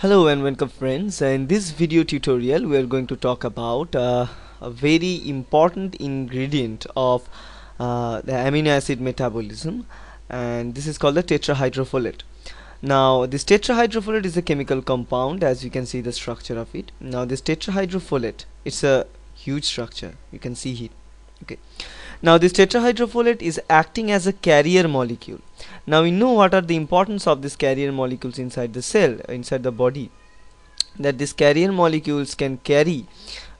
Hello and welcome friends. In this video tutorial we are going to talk about uh, a very important ingredient of uh, the amino acid metabolism and this is called the tetrahydrofolate. Now this tetrahydrofolate is a chemical compound as you can see the structure of it. Now this tetrahydrofolate it's a huge structure you can see it. Okay. Now this tetrahydrofolate is acting as a carrier molecule. Now we know what are the importance of these carrier molecules inside the cell, inside the body. That these carrier molecules can carry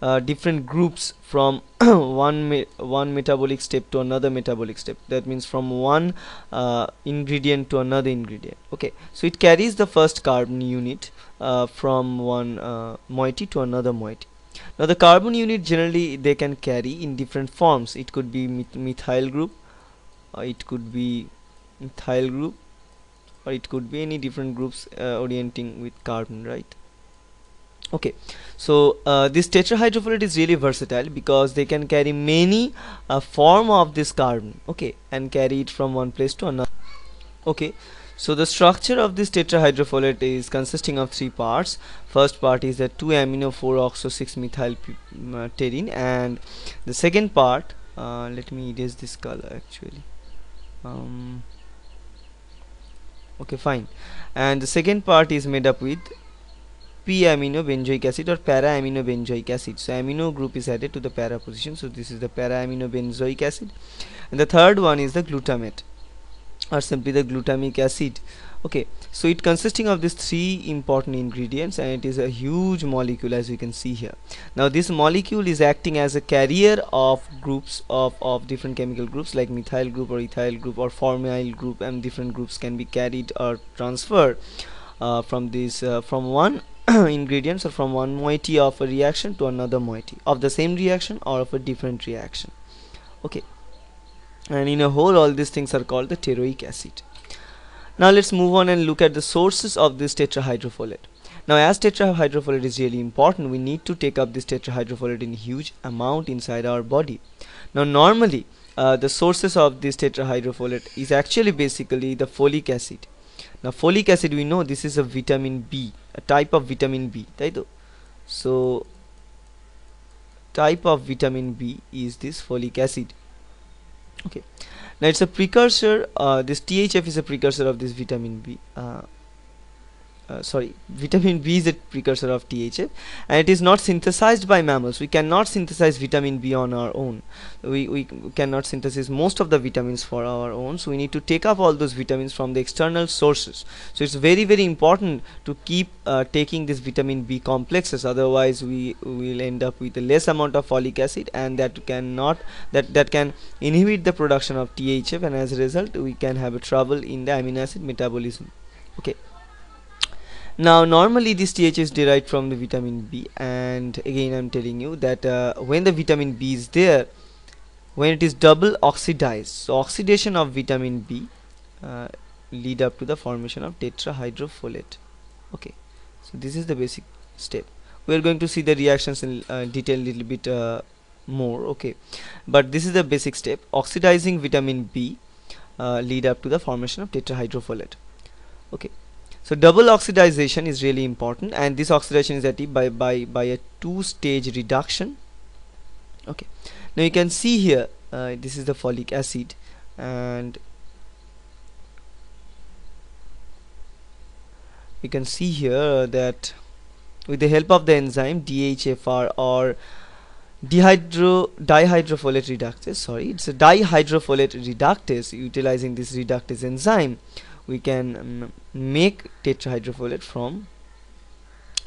uh, different groups from one me one metabolic step to another metabolic step that means from one uh, ingredient to another ingredient okay so it carries the first carbon unit uh, from one uh, moiety to another moiety now the carbon unit generally they can carry in different forms it could be methyl group it could be ethyl group or it could be any different groups uh, orienting with carbon right okay so uh, this tetrahydrofolate is really versatile because they can carry many uh, form of this carbon okay and carry it from one place to another okay so the structure of this tetrahydrofolate is consisting of three parts. First part is the 2 amino 4 oxo 6 methyl uh, terine and the second part uh, let me erase this color actually. Um, okay fine and the second part is made up with p amino benzoic acid or para amino benzoic acid so amino group is added to the para position so this is the para amino benzoic acid and the third one is the glutamate or simply the glutamic acid okay so it consisting of these three important ingredients and it is a huge molecule as you can see here now this molecule is acting as a carrier of groups of, of different chemical groups like methyl group or ethyl group or formyl group and different groups can be carried or transferred uh, from this uh, from one ingredients or from one moiety of a reaction to another moiety of the same reaction or of a different reaction okay and in a whole all these things are called the pteroic acid now let's move on and look at the sources of this tetrahydrofolate now as tetrahydrofolate is really important we need to take up this tetrahydrofolate in huge amount inside our body now normally uh, the sources of this tetrahydrofolate is actually basically the folic acid now folic acid we know this is a vitamin B a type of vitamin B right? so type of vitamin B is this folic acid okay now it's a precursor uh, this THF is a precursor of this vitamin B uh, uh, sorry vitamin B is a precursor of THF and it is not synthesized by mammals we cannot synthesize vitamin B on our own we, we cannot synthesize most of the vitamins for our own so we need to take up all those vitamins from the external sources so it's very very important to keep uh, taking this vitamin B complexes otherwise we will end up with a less amount of folic acid and that cannot that that can inhibit the production of THF and as a result we can have a trouble in the amino acid metabolism okay now normally this TH is derived from the vitamin B and again I'm telling you that uh, when the vitamin B is there when it is double oxidized so oxidation of vitamin B uh, lead up to the formation of tetrahydrofolate okay so this is the basic step we are going to see the reactions in uh, detail a little bit uh, more okay but this is the basic step oxidizing vitamin B uh, lead up to the formation of tetrahydrofolate okay so double oxidation is really important and this oxidation is achieved by by by a two stage reduction okay now you can see here uh, this is the folic acid and you can see here that with the help of the enzyme DHFR or dihydro dihydrofolate reductase sorry it's a dihydrofolate reductase utilizing this reductase enzyme we can um, make tetrahydrofolate from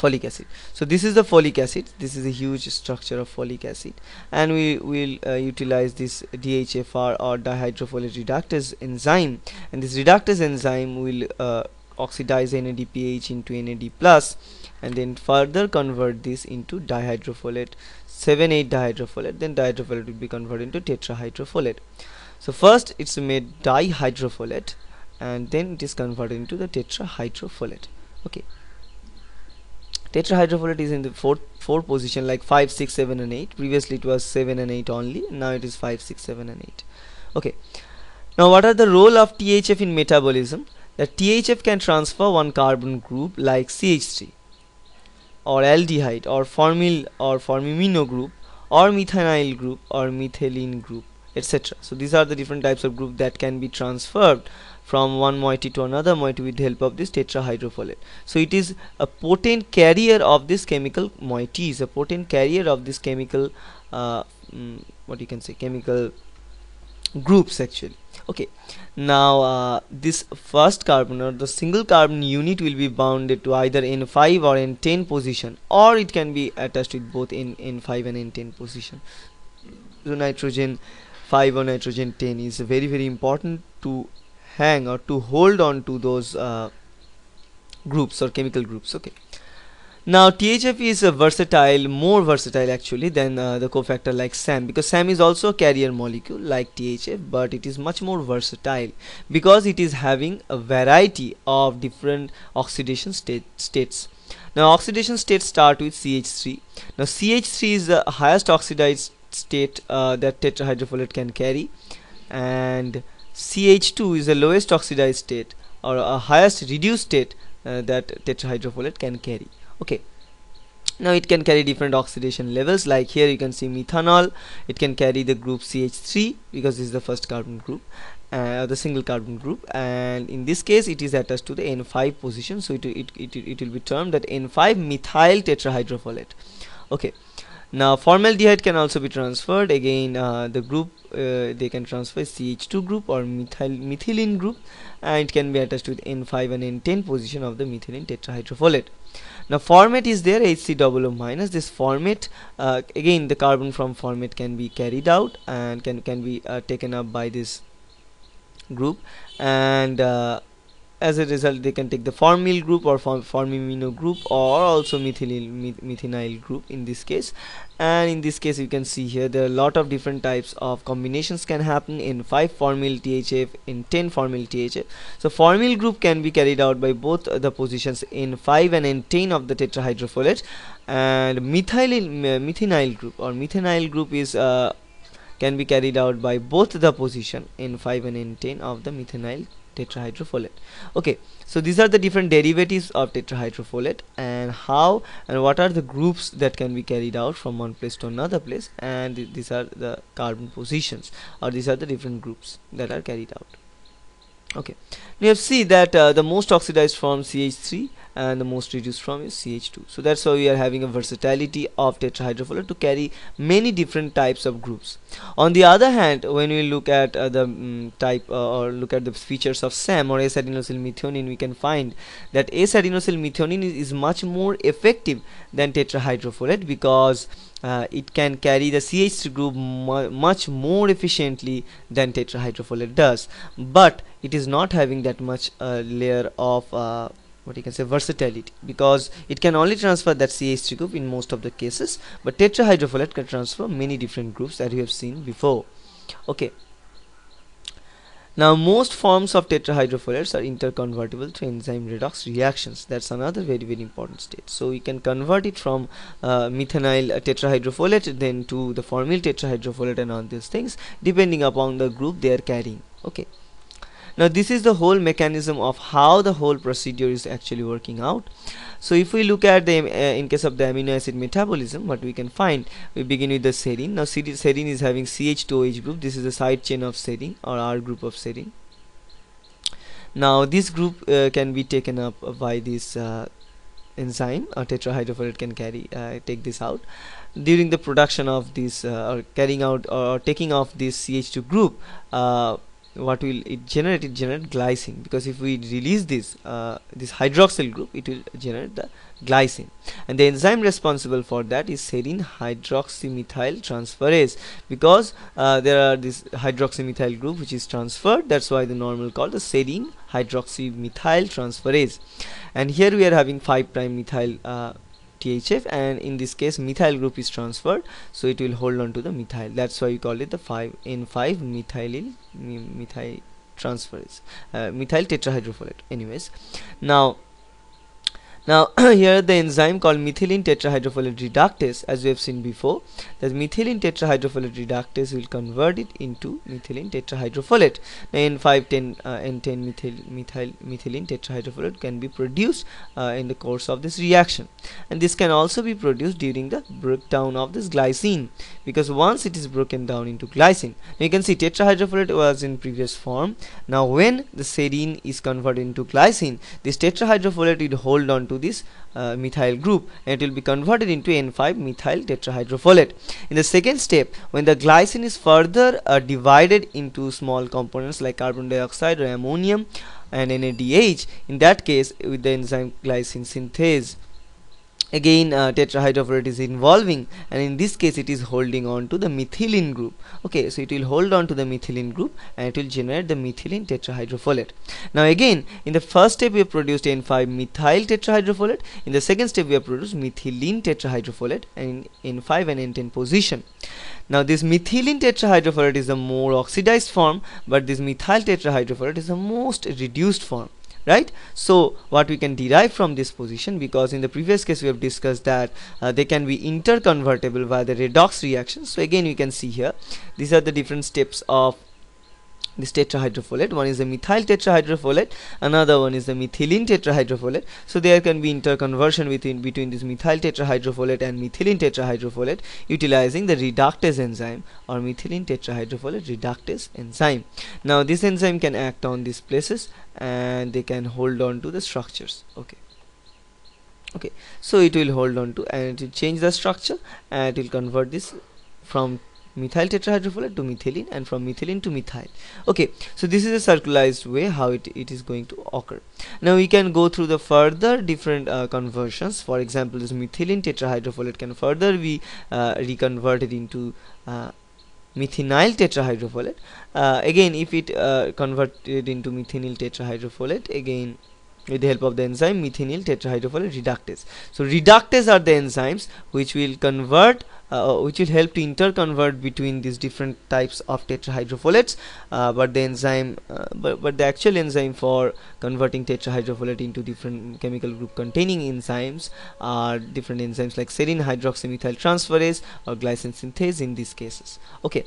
folic acid so this is the folic acid this is a huge structure of folic acid and we will uh, utilize this DHFR or dihydrofolate reductase enzyme and this reductase enzyme will uh, oxidize NADPH into NAD plus and then further convert this into dihydrofolate 7 8 dihydrofolate then dihydrofolate will be converted into tetrahydrofolate so first it's made dihydrofolate and then it is converted into the tetrahydrofolate okay tetrahydrofolate is in the fourth four position like 5 6 7 and 8 previously it was 7 and 8 only now it is 5 6 7 and 8 okay now what are the role of THF in metabolism the THF can transfer one carbon group like CH3 or aldehyde or formyl or formimino group or methanyl group or methylene group etc so these are the different types of group that can be transferred from one moiety to another moiety with the help of this tetrahydrofolate so it is a potent carrier of this chemical moiety is a potent carrier of this chemical uh, mm, what you can say chemical groups actually okay now uh, this first carbon or the single carbon unit will be bounded to either n5 or n10 position or it can be attached with both in n5 and n10 position so nitrogen 5 or nitrogen 10 is very very important to hang or to hold on to those uh, groups or chemical groups okay now THF is a versatile more versatile actually than uh, the cofactor like SAM because SAM is also a carrier molecule like THF but it is much more versatile because it is having a variety of different oxidation state states now oxidation states start with CH3 now CH3 is the highest oxidized state uh, that tetrahydrofolate can carry and CH2 is the lowest oxidized state or a highest reduced state uh, that tetrahydrofolate can carry okay now it can carry different oxidation levels like here you can see methanol it can carry the group CH3 because this is the first carbon group uh, the single carbon group and in this case it is attached to the N5 position so it, it, it, it will be termed that N5 methyl tetrahydrofolate okay now formaldehyde can also be transferred again uh, the group uh, they can transfer CH2 group or methyl methylene group and it can be attached with N5 and N10 position of the methylene tetrahydrofolate now format is there HCOO minus this format uh, again the carbon from format can be carried out and can can be uh, taken up by this group and uh, as a result they can take the formyl group or form formimino group or also methyl methinyl group in this case and in this case you can see here there are a lot of different types of combinations can happen in 5 formyl THF in 10 formyl THF so formyl group can be carried out by both the positions in 5 and in 10 of the tetrahydrofolate and methyl methinyl group or methinyl group is uh, can be carried out by both the position in 5 and in 10 of the methanol tetrahydrofolate okay so these are the different derivatives of tetrahydrofolate and how and what are the groups that can be carried out from one place to another place and th these are the carbon positions or these are the different groups that are carried out okay we have see that uh, the most oxidized form CH3 and the most reduced from is CH2 so that's why we are having a versatility of tetrahydrofolate to carry many different types of groups on the other hand when we look at uh, the um, type uh, or look at the features of SAM or S-adenosylmethionine, we can find that acetylmethionine is, is much more effective than tetrahydrofolate because uh, it can carry the ch 2 group mu much more efficiently than tetrahydrofolate does but it is not having that much uh, layer of uh, what you can say versatility because it can only transfer that CH3 group in most of the cases but tetrahydrofolate can transfer many different groups that you have seen before okay now most forms of tetrahydrofolates are interconvertible to enzyme redox reactions that's another very very important state so you can convert it from uh, methanol uh, tetrahydrofolate then to the formyl tetrahydrofolate and all these things depending upon the group they are carrying okay now this is the whole mechanism of how the whole procedure is actually working out so if we look at the uh, in case of the amino acid metabolism what we can find we begin with the serine now serine is having CH2OH group this is the side chain of serine or R group of serine now this group uh, can be taken up by this uh, enzyme or tetrahydrofolate can carry uh, take this out during the production of this uh, or carrying out or taking off this CH2 group uh, what will it generate it generate glycine because if we release this uh, this hydroxyl group it will generate the glycine and the enzyme responsible for that is serine hydroxymethyl transferase because uh, there are this hydroxymethyl group which is transferred that's why the normal called the serine hydroxymethyl transferase and here we are having 5 prime methyl uh, THF and in this case methyl group is transferred so it will hold on to the methyl that's why you call it the 5 N5 methyl methyl transferase uh, methyl tetrahydrofolate anyways now now here the enzyme called methylene tetrahydrofolate reductase as we have seen before that methylene tetrahydrofolate reductase will convert it into methylene tetrahydrofolate. Now N510 uh, N10 methyl, methyl, methylene tetrahydrofolate can be produced uh, in the course of this reaction and this can also be produced during the breakdown of this glycine because once it is broken down into glycine you can see tetrahydrofolate was in previous form now when the serine is converted into glycine this tetrahydrofolate will hold on to this uh, methyl group and it will be converted into N5 methyl tetrahydrofolate. In the second step, when the glycine is further uh, divided into small components like carbon dioxide or ammonium and NADH, in that case with the enzyme glycine synthase again uh, is involving and in this case it is holding on to the methylene group okay so it will hold on to the methylene group and it will generate the methylene tetrahydrofolate now again in the first step we have produced n5 methyl tetrahydrofolate in the second step we have produced methylene tetrahydrofolate and in n5 and n10 position now this methylene tetrahydrofolate is a more oxidized form but this methyl tetrahydrofolate is the most reduced form right so what we can derive from this position because in the previous case we have discussed that uh, they can be interconvertible by the redox reaction so again you can see here these are the different steps of this tetrahydrofolate one is a methyl tetrahydrofolate another one is a methylene tetrahydrofolate so there can be interconversion between between this methyl tetrahydrofolate and methylene tetrahydrofolate utilizing the reductase enzyme or methylene tetrahydrofolate reductase enzyme now this enzyme can act on these places and they can hold on to the structures okay okay so it will hold on to and it will change the structure and it will convert this from methyl tetrahydrofolate to methylene and from methylene to methyl okay so this is a circularized way how it, it is going to occur now we can go through the further different uh, conversions for example this methylene tetrahydrofolate can further be uh, reconverted into uh, tetrahydrofolate uh, again if it uh, converted into methinyl tetrahydrofolate again with the help of the enzyme methinyl tetrahydrofolate reductase. So reductase are the enzymes which will convert uh, uh, which will help to interconvert between these different types of tetrahydrofolates uh, but the enzyme uh, but, but the actual enzyme for converting tetrahydrofolate into different chemical group containing enzymes are different enzymes like serine hydroxymethyl transferase or glycine synthase in these cases okay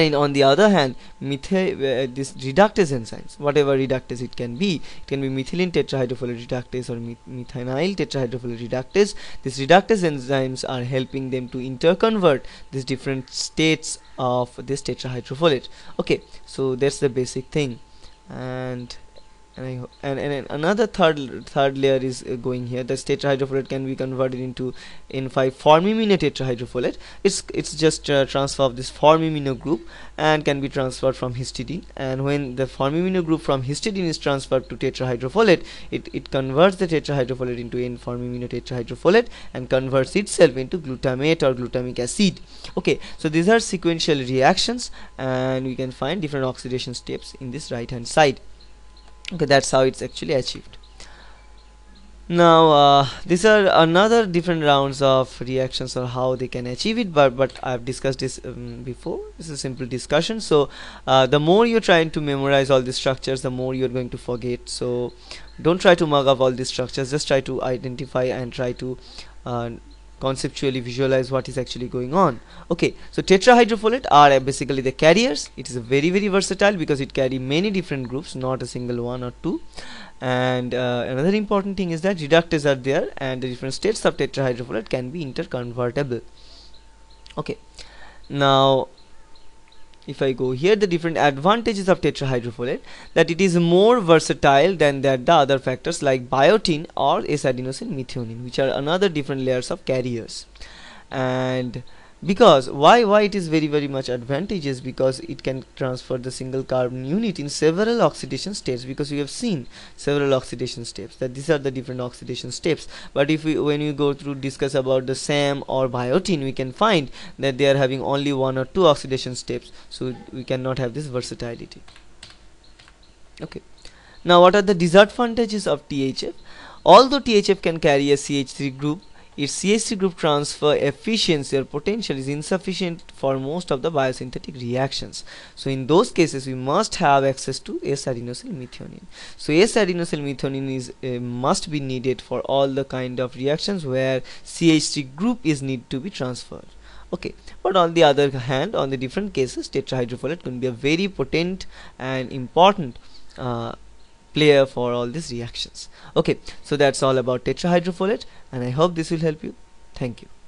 and on the other hand methyl uh, this reductase enzymes whatever reductase it can be it can be methylene tetrahydrofolate reductase or met methionyl tetrahydrofolate reductase these reductase enzymes are helping them to interconvert these different states of this tetrahydrofolate okay so that's the basic thing and and I and, and another third third layer is uh, going here state tetrahydrofolate can be converted into in 5 formimino tetrahydrofolate it's it's just uh, transfer of this formimino group and can be transferred from histidine and when the formimino group from histidine is transferred to tetrahydrofolate it, it converts the tetrahydrofolate into n formimino tetrahydrofolate and converts itself into glutamate or glutamic acid okay so these are sequential reactions and we can find different oxidation steps in this right hand side okay that's how it's actually achieved now uh, these are another different rounds of reactions or how they can achieve it but but i've discussed this um, before this is a simple discussion so uh, the more you're trying to memorize all these structures the more you're going to forget so don't try to mug up all these structures just try to identify and try to uh, conceptually visualize what is actually going on okay so tetrahydrofolate are uh, basically the carriers it is very very versatile because it carry many different groups not a single one or two and uh, another important thing is that reductase are there and the different states of tetrahydrofolate can be interconvertible okay now if I go here the different advantages of tetrahydrofolate that it is more versatile than that the other factors like biotin or S-adenosine methionine which are another different layers of carriers and because why why it is very very much advantageous because it can transfer the single carbon unit in several oxidation states because we have seen several oxidation steps that these are the different oxidation steps but if we when we go through discuss about the SAM or biotin we can find that they are having only one or two oxidation steps so we cannot have this versatility okay now what are the disadvantages of THF although THF can carry a CH3 group its CH3 group transfer efficiency or potential is insufficient for most of the biosynthetic reactions. So in those cases, we must have access to S-adenosyl methionine. So S-adenosyl methionine is uh, must be needed for all the kind of reactions where CH3 group is need to be transferred. Okay, but on the other hand, on the different cases, tetrahydrofolate can be a very potent and important uh, player for all these reactions okay so that's all about tetrahydrofolate and i hope this will help you thank you